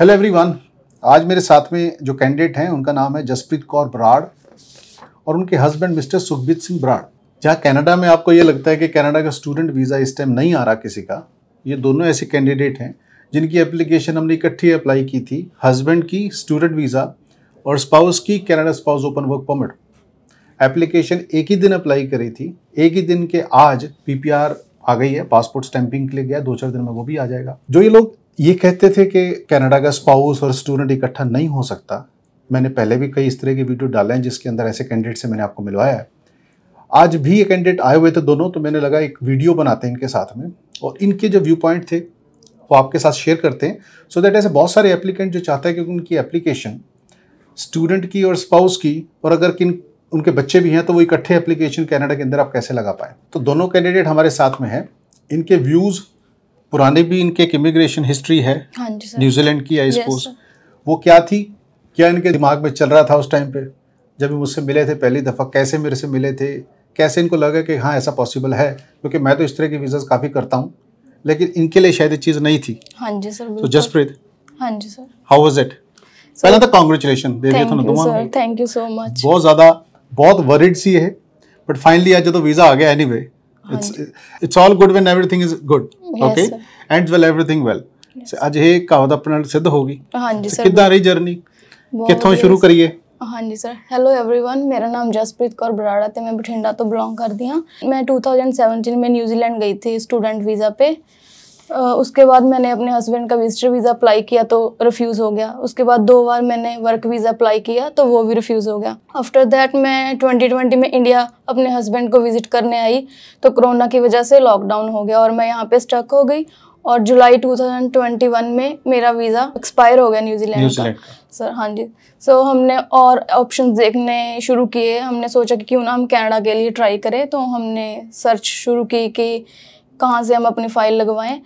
Hello everyone आज मेरे साथ में जो कैंडिडेट हैं उनका नाम है जसप्रीत कौर बराड़ और उनके हस्बैंड मिस्टर सुखबीत सिंह बराड़ जहाँ कनाडा में आपको ये लगता है कि कनाडा का स्टूडेंट वीज़ा इस टाइम नहीं आ रहा किसी का ये दोनों ऐसे कैंडिडेट हैं जिनकी एप्लीकेशन हमने इकट्ठी अप्लाई की थी हस्बैंड की स्टूडेंट वीज़ा और स्पाउस की Canada spouse open work permit application एक ही दिन अप्लाई करी थी एक ही दिन के आज पी आ गई है पासपोर्ट स्टैंपिंग के लिए गया दो चार दिन में वो भी आ जाएगा जो ये लोग ये कहते थे कि कनाडा का स्पाउस और स्टूडेंट इकट्ठा नहीं हो सकता मैंने पहले भी कई इस तरह के वीडियो डाले हैं जिसके अंदर ऐसे कैंडिडेट से मैंने आपको मिलवाया है आज भी ये कैंडिडेट आए हुए थे दोनों तो मैंने लगा एक वीडियो बनाते हैं इनके साथ में और इनके जो व्यू पॉइंट थे वो आपके साथ शेयर करते हैं सो दैट ऐसे बहुत सारे एप्लीकेंट जो चाहते हैं कि उनकी एप्लीकेशन स्टूडेंट की और स्पाउस की और अगर किन उनके बच्चे भी हैं तो वो इकट्ठे एप्लीकेशन कनाडा के अंदर आप कैसे लगा पाएँ तो दोनों कैंडिडेट हमारे साथ में हैं इनके व्यूज़ पुराने भी इनके एक इमिग्रेशन हिस्ट्री है न्यूजीलैंड हाँ की आई सपोज वो क्या थी क्या इनके दिमाग में चल रहा था उस टाइम पे जब मुझसे मिले थे पहली दफ़ा कैसे मेरे से मिले थे कैसे इनको लगा कि हाँ ऐसा पॉसिबल है क्योंकि मैं तो इस तरह के वीजा काफ़ी करता हूँ लेकिन इनके लिए शायद ये चीज़ नहीं थी हाँ जी सर तो जसप्रीत हाँ जी सर हाउ वॉज इट पहले तो कॉन्ग्रेचुलेशन दे दिया थैंक यू सो मच बहुत ज़्यादा बहुत वरिड सी है बट फाइनली आज जो तो वीज़ा आ गया any anyway, it's it's all good when everything is good okay ends well everything well so ਅੱਜ ਇਹ ਕਹਾਵਤ ਆਪਣਾ ਸਿੱਧ ਹੋ ਗਈ ਹਾਂਜੀ ਸਰ ਕਿੱਦਾਂ ਰਹੀ ਜਰਨੀ ਕਿੱਥੋਂ ਸ਼ੁਰੂ ਕਰੀਏ ਹਾਂਜੀ ਸਰ ਹੈਲੋ एवरीवन ਮੇਰਾ ਨਾਮ ਜਸਪ੍ਰੀਤ ਕੌਰ ਬਰਾੜਾ ਤੇ ਮੈਂ ਬਠਿੰਡਾ ਤੋਂ ਬਿਲੋਂਗ ਕਰਦੀ ਹਾਂ ਮੈਂ 2017 ਮੈਂ ਨਿਊਜ਼ੀਲੈਂਡ ਗਈ ਥੀ ਸਟੂਡੈਂਟ ਵੀਜ਼ਾ ਪੇ उसके बाद मैंने अपने हस्बैंड का विजिटर वीज़ा अप्लाई किया तो रिफ्यूज़ हो गया उसके बाद दो बार मैंने वर्क वीज़ा अप्लाई किया तो वो भी रिफ्यूज़ हो गया आफ्टर दैट मैं 2020 में इंडिया अपने हस्बैंड को विज़िट करने आई तो कोरोना की वजह से लॉकडाउन हो गया और मैं यहाँ पे स्टक हो गई और जुलाई 2021 में मेरा वीज़ा एक्सपायर हो गया न्यूजीलैंड का सर हाँ जी सो so, हमने और ऑप्शन देखने शुरू किए हमने सोचा कि क्यों ना हम कनाडा के लिए ट्राई करें तो हमने सर्च शुरू की कि कहाँ से हम अपनी फ़ाइल लगवाएं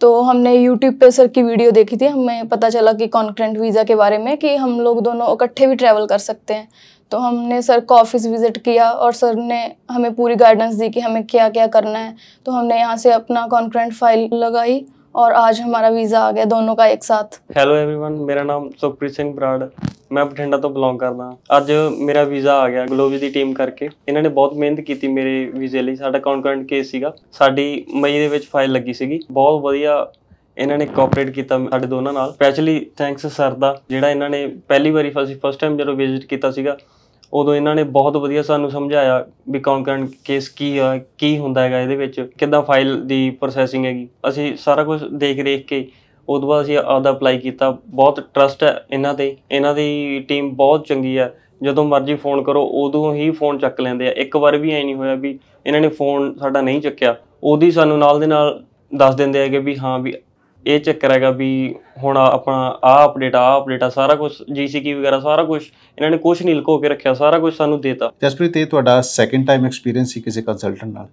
तो हमने यूट्यूब पे सर की वीडियो देखी थी हमें पता चला कि कॉन्क्रेंट वीज़ा के बारे में कि हम लोग दोनों इकट्ठे भी ट्रैवल कर सकते हैं तो हमने सर का ऑफिस विज़िट किया और सर ने हमें पूरी गाइडेंस दी कि हमें क्या क्या करना है तो हमने यहाँ से अपना कॉन्क्रेंट फाइल लगाई और आज हमारा वीज़ा आ गया दोनों का एक साथ ਹੈਲੋ एवरीवन ਮੇਰਾ ਨਾਮ ਸੁਖਪ੍ਰੀਤ ਸਿੰਘ ਬਰਾੜ ਮੈਂ ਬਠਿੰਡਾ ਤੋਂ ਬਿਲੋਂਗ ਕਰਦਾ ਅੱਜ ਮੇਰਾ ਵੀਜ਼ਾ ਆ ਗਿਆ ਗਲੋਬੀ ਦੀ ਟੀਮ ਕਰਕੇ ਇਹਨਾਂ ਨੇ ਬਹੁਤ ਮਿਹਨਤ ਕੀਤੀ ਮੇਰੇ ਵੀਜ਼ੇ ਲਈ ਸਾਡਾ ਕੌਨਕਰੈਂਟ ਕੇਸ ਸੀਗਾ ਸਾਡੀ ਮਈ ਦੇ ਵਿੱਚ ਫਾਈਲ ਲੱਗੀ ਸੀਗੀ ਬਹੁਤ ਵਧੀਆ ਇਹਨਾਂ ਨੇ ਕੋਆਪਰੇਟ ਕੀਤਾ ਸਾਡੇ ਦੋਨਾਂ ਨਾਲ ਸਪੈਸ਼ਲੀ ਥੈਂਕਸ ਸਰ ਦਾ ਜਿਹੜਾ ਇਹਨਾਂ ਨੇ ਪਹਿਲੀ ਵਾਰੀ ਫਸਟ ਟਾਈਮ ਜਦੋਂ ਵਿਜ਼ਿਟ ਕੀਤਾ ਸੀਗਾ ਉਦੋਂ ਇਹਨਾਂ ਨੇ ਬਹੁਤ ਵਧੀਆ ਸਾਨੂੰ ਸਮਝਾਇਆ ਵੀ ਕੌਨਕਰੈਂਟ ਕੇਸ ਕੀ ਆ ਕੀ ਹੁੰਦਾ ਹੈਗਾ ਇਹਦੇ ਵਿੱਚ ਕਿਦਾਂ ਫਾਈਲ ਦੀ ਪ੍ਰੋਸੈਸਿੰਗ ਹੈਗੀ ਅਸੀਂ ਸਾਰਾ ਕੁਝ ਦੇਖ ਰੇਖ ਕੇ ਉਦੋਂ ਬਾਅਦ ਅਸੀਂ ਆਪਦਾ ਅਪਲਾਈ ਕੀਤਾ ਬਹੁਤ ਟਰਸਟ ਹੈ ਇਹਨਾਂ ਤੇ ਇਹਨਾਂ ਦੀ ਟੀਮ ਬਹੁਤ ਚੰਗੀ ਹੈ ਜਦੋਂ ਮਰਜ਼ੀ ਫੋਨ ਕਰੋ ਉਦੋਂ ਹੀ ਫੋਨ ਚੱਕ ਲੈਂਦੇ ਆ ਇੱਕ ਵਾਰ ਵੀ ਐ ਨਹੀਂ ਹੋਇਆ ਵੀ ਇਹਨਾਂ ਨੇ ਫੋਨ ਸਾਡਾ ਨਹੀਂ ਚੱਕਿਆ ਉਹਦੀ ਸਾਨੂੰ ਨਾਲ ਦੇ ਨਾਲ ਦੱਸ ਦਿੰਦੇ ਹੈਗੇ ਵੀ ਹਾਂ ਵੀ ਇਹ ਚੱਕਰ ਹੈਗਾ ਵੀ ਹੁਣ ਆਪਣਾ ਆ ਅਪਡੇਟ ਆ ਅਪਡੇਟ ਆ ਸਾਰਾ ਕੁਝ ਜੀਸੀਕੀ ਵਗੈਰਾ ਸਾਰਾ ਕੁਝ ਇਹਨਾਂ ਨੇ ਕੁਝ ਨਹੀਂ ਲਕੋ ਕੇ ਰੱਖਿਆ ਸਾਰਾ ਕੁਝ ਸਾਨੂੰ ਦੇਤਾ ਜਸਪ੍ਰੀਤ ਇਹ ਤੁਹਾਡਾ ਸੈਕੰਡ ਟਾਈਮ ਐਕਸਪੀਰੀਅੰਸ ਸੀ ਕਿਸੇ ਕੰਸਲਟੈਂਟ ਨਾਲ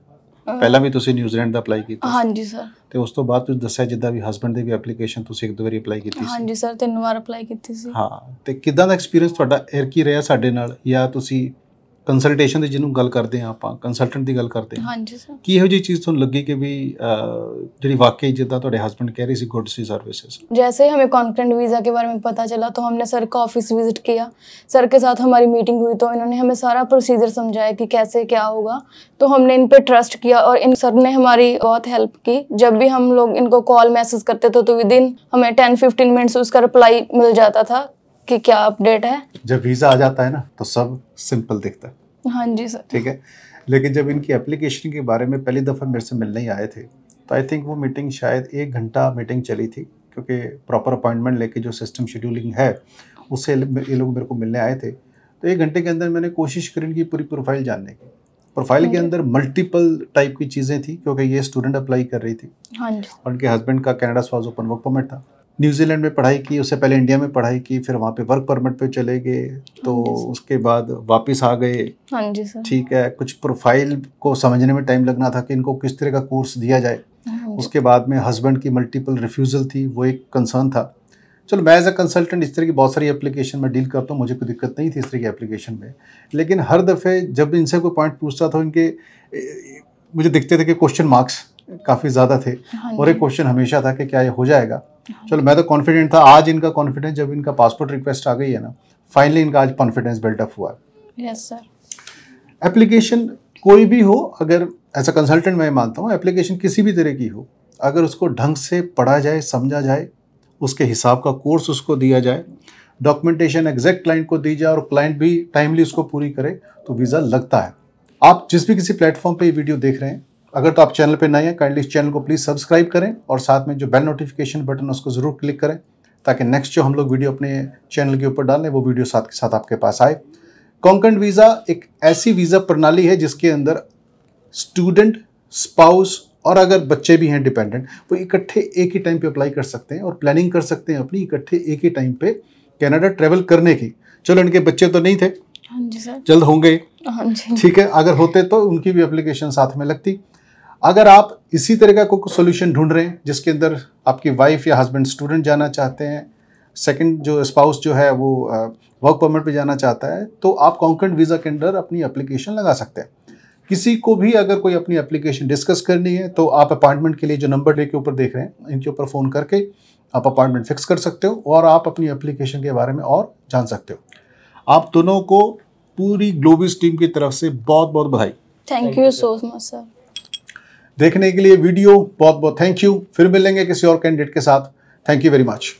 ਪਹਿਲਾਂ ਵੀ ਤੁਸੀਂ ਨਿਊਜ਼ੀਲੈਂਡ ਦਾ ਅਪਲਾਈ ਕੀਤਾ ਹਾਂਜੀ ਸਰ ਤੇ ਉਸ ਤੋਂ ਬਾਅਦ ਤੁਸੀਂ ਦੱਸਿਆ ਜਿੱਦਾਂ ਵੀ ਹਸਬੰਡ ਦੇ ਵੀ ਐਪਲੀਕੇਸ਼ਨ ਤੁਸੀਂ ਇੱਕ ਦੋ ਵਾਰੀ ਅਪਲਾਈ ਕੀਤੀ ਸੀ ਹਾਂਜੀ ਸਰ ਤਿੰਨ ਵਾਰ ਅਪਲਾਈ ਕੀਤੀ ਸੀ ਹਾਂ ਤੇ ਕਿਦਾਂ ਦਾ ਐਕਸਪੀਰੀਅੰਸ ਤੁਹਾਡਾ ਇਹ ਕੀ ਰਿਹਾ ਸਾਡੇ ਨਾਲ ਜਾਂ ਤੁਸੀਂ ਕੰਸਲਟੇਸ਼ਨ ਦੀ ਜਿਹਨੂੰ ਗੱਲ ਕਰਦੇ ਆ ਆਪਾਂ ਕੰਸਲਟੈਂਟ ਦੀ ਗੱਲ ਕਰਦੇ ਆ ਹਾਂਜੀ ਸਰ ਕੀ ਇਹੋ ਜੀ ਚੀਜ਼ ਤੁਹਾਨੂੰ ਲੱਗੀ ਕਿ ਵੀ ਜਿਹੜੀ ਵਾਕਈ ਜਿੱਦਾਂ ਤੁਹਾਡੇ ਹਸਬੰਡ ਕਹਿ ਰਹੇ ਸੀ ਗੁੱਡ ਸੀ सर्विसेज जैसे हमें कॉन्फिडेंट वीज़ा के बारे में पता चला तो हमने सर का ऑफिस विजिट किया सर के साथ हमारी मीटिंग हुई तो इन्होंने हमें सारा प्रोसीजर समझाया कि कैसे क्या होगा तो हमने इन पर ट्रस्ट किया और इन सर ने हमारी बहुत हेल्प की जब भी हम लोग इनको कॉल मैसेज करते थे तो विद इन हमें टेन फिफ्टीन मिनट्स उसका रिप्लाई मिल जाता था कि क्या अपडेट है जब वीज़ा आ जाता है ना तो सब सिंपल दिखता है हाँ जी सर ठीक है लेकिन जब इनकी एप्लीकेशन के बारे में पहली दफ़ा मेरे से मिलने ही आए थे तो आई थिंक वो मीटिंग शायद एक घंटा मीटिंग चली थी क्योंकि प्रॉपर अपॉइंटमेंट लेके जो सिस्टम शेड्यूलिंग है उससे ये लोग मेरे को मिलने आए थे तो एक घंटे के अंदर मैंने कोशिश करी इनकी पूरी प्रोफाइल जानने की प्रोफाइल के अंदर मल्टीपल टाइप की चीज़ें थी क्योंकि ये स्टूडेंट अप्लाई कर रही थी हाँ जी और उनके हस्बैंड का कैनेडा स्वाज ओपन वर्क परमिट था न्यूजीलैंड में पढ़ाई की उससे पहले इंडिया में पढ़ाई की फिर वहाँ पे वर्क परमिट पे चले गए हाँ तो उसके बाद वापस आ गए हाँ जी सर ठीक है कुछ प्रोफाइल को समझने में टाइम लगना था कि इनको किस तरह का कोर्स दिया जाए हाँ उसके बाद में हस्बैंड की मल्टीपल रिफ्यूज़ल थी वो एक कंसर्न था चलो मैं एज अ कंसल्टेंट इस तरह की बहुत सारी एप्लीकेशन में डील करता हूँ मुझे कोई दिक्कत नहीं थी इस तरह की एप्लीकेशन में लेकिन हर दफ़े जब इनसे कोई पॉइंट पूछता था इनके मुझे दिखते थे कि क्वेश्चन मार्क्स काफ़ी ज़्यादा थे हाँ और एक क्वेश्चन हमेशा था कि क्या ये हो जाएगा हाँ। चलो मैं तो कॉन्फिडेंट था आज इनका कॉन्फिडेंस जब इनका पासपोर्ट रिक्वेस्ट आ गई है ना फाइनली इनका आज कॉन्फिडेंस बिल्टअप हुआ है यस सर एप्लीकेशन कोई भी हो अगर एज अ कंसल्टेंट मैं मानता हूँ एप्लीकेशन किसी भी तरह की हो अगर उसको ढंग से पढ़ा जाए समझा जाए उसके हिसाब का कोर्स उसको दिया जाए डॉक्यूमेंटेशन एग्जैक्ट क्लाइंट को दी जाए और क्लाइंट भी टाइमली उसको पूरी करे तो वीज़ा लगता है आप जिस भी किसी प्लेटफॉर्म पे ये वीडियो देख रहे हैं अगर तो आप चैनल पर नए हैं काइंडली इस चैनल को प्लीज़ सब्सक्राइब करें और साथ में जो बेल नोटिफिकेशन बटन उसको ज़रूर क्लिक करें ताकि नेक्स्ट जो हम लोग वीडियो अपने चैनल के ऊपर डालें वो वीडियो साथ के साथ आपके पास आए कॉन्कंड वीज़ा एक ऐसी वीज़ा प्रणाली है जिसके अंदर स्टूडेंट स्पाउस और अगर बच्चे भी हैं डिपेंडेंट वो इकट्ठे एक ही टाइम पे अप्लाई कर सकते हैं और प्लानिंग कर सकते हैं अपनी इकट्ठे एक ही टाइम पे कनाडा ट्रेवल करने की चलो इनके बच्चे तो नहीं थे हाँ जल्द होंगे हाँ ठीक है अगर होते तो उनकी भी अप्लीकेशन साथ में लगती अगर आप इसी तरह का कोई सोल्यूशन ढूंढ रहे हैं जिसके अंदर आपकी वाइफ या हस्बैंड स्टूडेंट जाना चाहते हैं सेकंड जो स्पाउस जो है वो वर्क परमिट पे जाना चाहता है तो आप कॉन्क्रेंट वीज़ा के अंदर अपनी एप्लीकेशन लगा सकते हैं किसी को भी अगर कोई अपनी एप्लीकेशन डिस्कस करनी है तो आप अपॉइंटमेंट के लिए जो नंबर डे के ऊपर देख रहे हैं इनके ऊपर फ़ोन करके आप अपॉइंटमेंट फिक्स कर सकते हो और आप अपनी एप्लीकेशन के बारे में और जान सकते हो आप दोनों को पूरी ग्लोबिस टीम की तरफ से बहुत बहुत बधाई thank you so much sir देखने के लिए वीडियो बहुत बहुत थैंक यू फिर मिलेंगे किसी और कैंडिडेट के साथ थैंक यू वेरी मच